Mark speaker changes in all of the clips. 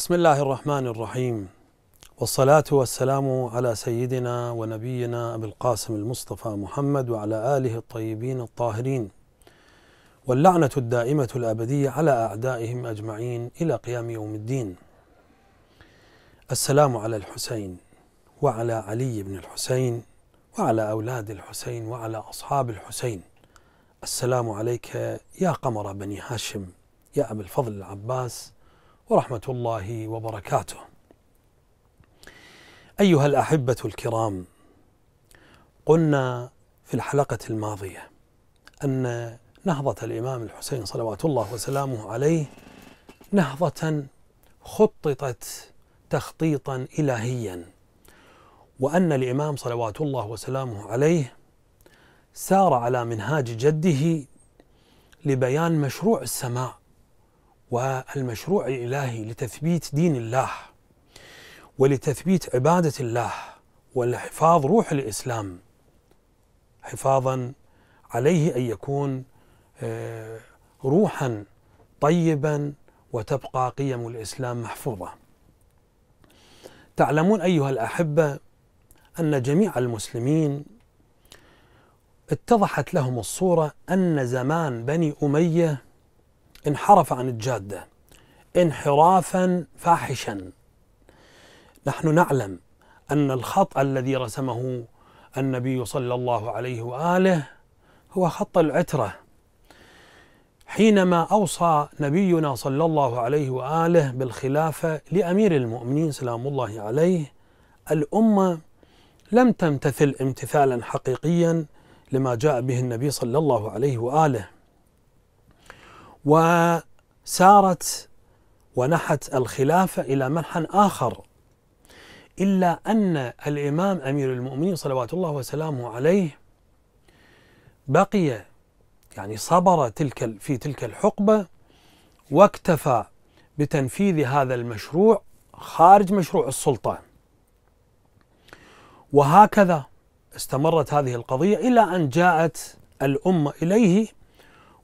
Speaker 1: بسم الله الرحمن الرحيم والصلاة والسلام على سيدنا ونبينا أبي القاسم المصطفى محمد وعلى آله الطيبين الطاهرين واللعنة الدائمة الأبدية على أعدائهم أجمعين إلى قيام يوم الدين السلام على الحسين وعلى علي بن الحسين وعلى أولاد الحسين وعلى أصحاب الحسين السلام عليك يا قمر بني هاشم يا أبا الفضل العباس ورحمه الله وبركاته. ايها الاحبه الكرام قلنا في الحلقه الماضيه ان نهضه الامام الحسين صلوات الله وسلامه عليه نهضه خططت تخطيطا الهيا وان الامام صلوات الله وسلامه عليه سار على منهاج جده لبيان مشروع السماء والمشروع الإلهي لتثبيت دين الله ولتثبيت عبادة الله ولحفاظ روح الإسلام حفاظا عليه أن يكون آه، روحا طيبا وتبقى قيم الإسلام محفوظة تعلمون أيها الأحبة أن جميع المسلمين اتضحت لهم الصورة أن زمان بني أمية انحرف عن الجاده انحرافا فاحشا نحن نعلم ان الخط الذي رسمه النبي صلى الله عليه واله هو خط العتره حينما اوصى نبينا صلى الله عليه واله بالخلافه لامير المؤمنين سلام الله عليه الامه لم تمتثل امتثالا حقيقيا لما جاء به النبي صلى الله عليه واله وسارت ونحت الخلافة إلى منحى آخر إلا أن الإمام أمير المؤمنين صلوات الله وسلامه عليه بقي يعني صبر تلك في تلك الحقبة واكتفى بتنفيذ هذا المشروع خارج مشروع السلطة وهكذا استمرت هذه القضية إلى أن جاءت الأمة إليه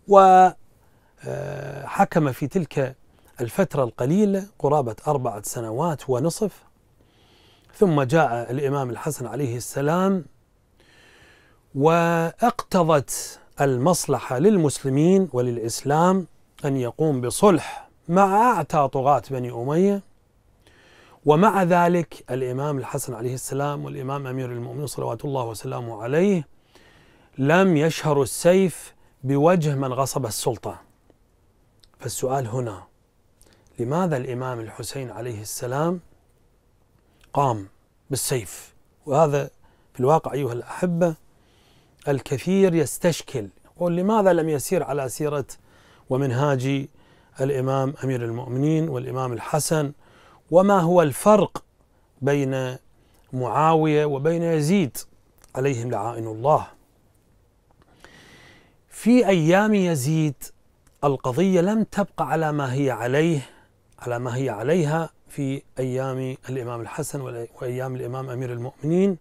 Speaker 1: و آه، حكم في تلك الفترة القليلة قرابة أربعة سنوات ونصف ثم جاء الإمام الحسن عليه السلام واقتضت المصلحة للمسلمين وللإسلام أن يقوم بصلح مع أعتى طغاة بني أمية ومع ذلك الإمام الحسن عليه السلام والإمام أمير المؤمنين صلوات الله وسلامه عليه لم يشهروا السيف بوجه من غصب السلطة فالسؤال هنا لماذا الإمام الحسين عليه السلام قام بالسيف وهذا في الواقع أيها الأحبة الكثير يستشكل يقول لماذا لم يسير على سيرة ومنهاج الإمام أمير المؤمنين والإمام الحسن وما هو الفرق بين معاوية وبين يزيد عليهم لعائن الله في أيام يزيد القضية لم تبقى على ما هي عليه على ما هي عليها في أيام الإمام الحسن وأيام الإمام أمير المؤمنين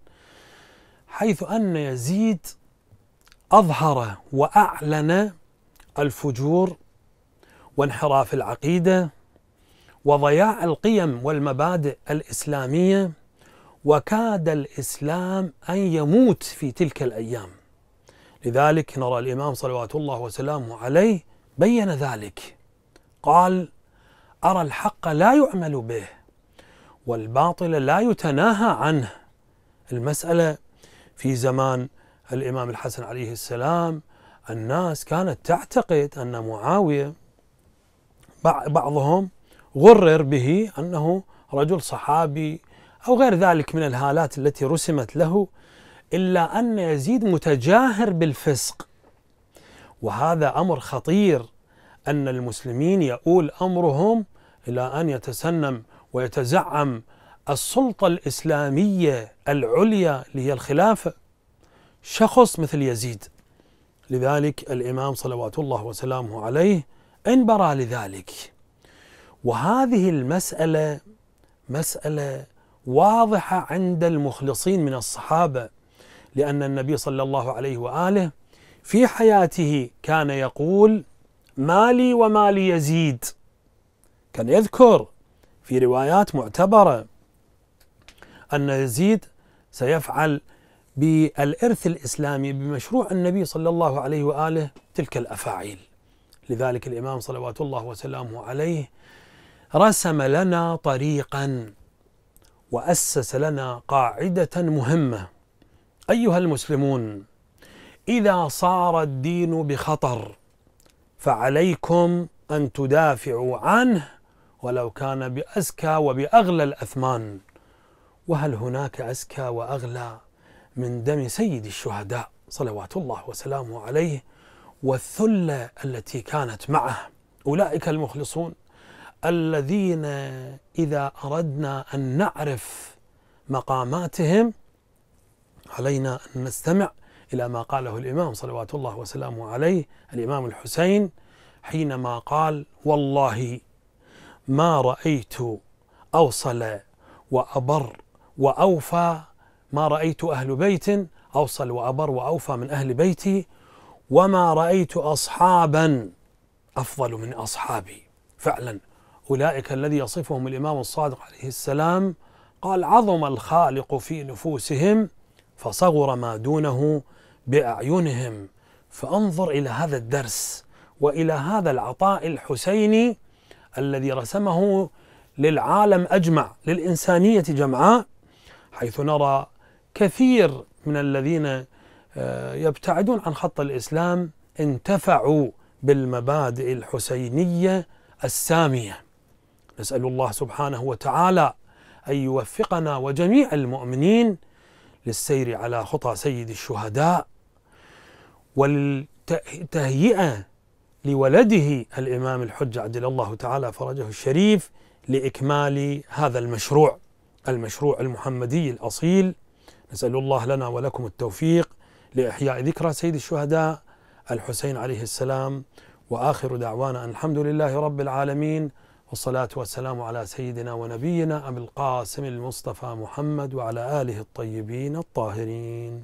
Speaker 1: حيث أن يزيد أظهر وأعلن الفجور وانحراف العقيدة وضياع القيم والمبادئ الإسلامية وكاد الإسلام أن يموت في تلك الأيام لذلك نرى الإمام صلوات الله وسلامه عليه بين ذلك قال أرى الحق لا يعمل به والباطل لا يتناهى عنه المسألة في زمان الإمام الحسن عليه السلام الناس كانت تعتقد أن معاوية بعضهم غرر به أنه رجل صحابي أو غير ذلك من الهالات التي رسمت له إلا أن يزيد متجاهر بالفسق وهذا امر خطير ان المسلمين يؤول امرهم الى ان يتسنم ويتزعم السلطه الاسلاميه العليا اللي هي الخلافه شخص مثل يزيد لذلك الامام صلوات الله وسلامه عليه انبرى لذلك وهذه المساله مساله واضحه عند المخلصين من الصحابه لان النبي صلى الله عليه واله في حياته كان يقول مالي ومالي يزيد كان يذكر في روايات معتبرة أن يزيد سيفعل بالإرث الإسلامي بمشروع النبي صلى الله عليه وآله تلك الأفاعيل لذلك الإمام صلوات الله وسلامه عليه رسم لنا طريقا وأسس لنا قاعدة مهمة أيها المسلمون إذا صار الدين بخطر فعليكم أن تدافعوا عنه ولو كان بأزكى وبأغلى الأثمان وهل هناك أزكى وأغلى من دم سيد الشهداء صلوات الله وسلامه عليه والثلة التي كانت معه أولئك المخلصون الذين إذا أردنا أن نعرف مقاماتهم علينا أن نستمع إلى ما قاله الإمام صلوات الله وسلامه عليه الإمام الحسين حينما قال والله ما رأيت أوصل وأبر وأوفى ما رأيت أهل بيت أوصل وأبر وأوفى من أهل بيتي وما رأيت أصحابا أفضل من أصحابي فعلا أولئك الذي يصفهم الإمام الصادق عليه السلام قال عظم الخالق في نفوسهم فصغر ما دونه باعينهم فانظر الى هذا الدرس والى هذا العطاء الحسيني الذي رسمه للعالم اجمع للانسانيه جمعاء حيث نرى كثير من الذين آه، يبتعدون عن خط الاسلام انتفعوا بالمبادئ الحسينيه الساميه نسال الله سبحانه وتعالى ان يوفقنا وجميع المؤمنين للسير على خطى سيد الشهداء والتهيئة لولده الإمام الحج عدل الله تعالى فرجه الشريف لإكمال هذا المشروع المشروع المحمدي الأصيل نسأل الله لنا ولكم التوفيق لإحياء ذكرى سيد الشهداء الحسين عليه السلام وآخر دعوانا أن الحمد لله رب العالمين والصلاة والسلام على سيدنا ونبينا أبي القاسم المصطفى محمد وعلى آله الطيبين الطاهرين.